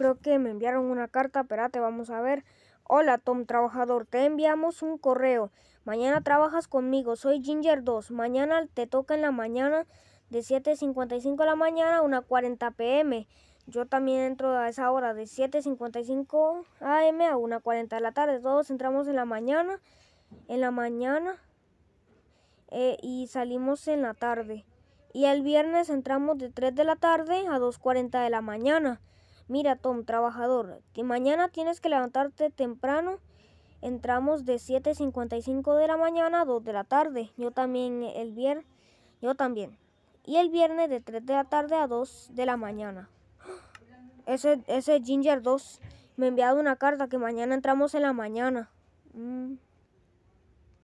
Creo que me enviaron una carta, espérate, vamos a ver. Hola Tom Trabajador, te enviamos un correo. Mañana trabajas conmigo, soy Ginger 2. Mañana te toca en la mañana de 7.55 a la mañana a 1.40 pm. Yo también entro a esa hora de 7.55 am a 1.40 de la tarde. Todos entramos en la mañana, en la mañana eh, y salimos en la tarde. Y el viernes entramos de 3 de la tarde a 2.40 de la mañana. Mira, Tom, trabajador, mañana tienes que levantarte temprano. Entramos de 7.55 de la mañana a 2 de la tarde. Yo también eh, el viernes. Yo también. Y el viernes de 3 de la tarde a 2 de la mañana. Ese, ese Ginger 2 me ha enviado una carta que mañana entramos en la mañana. Mm.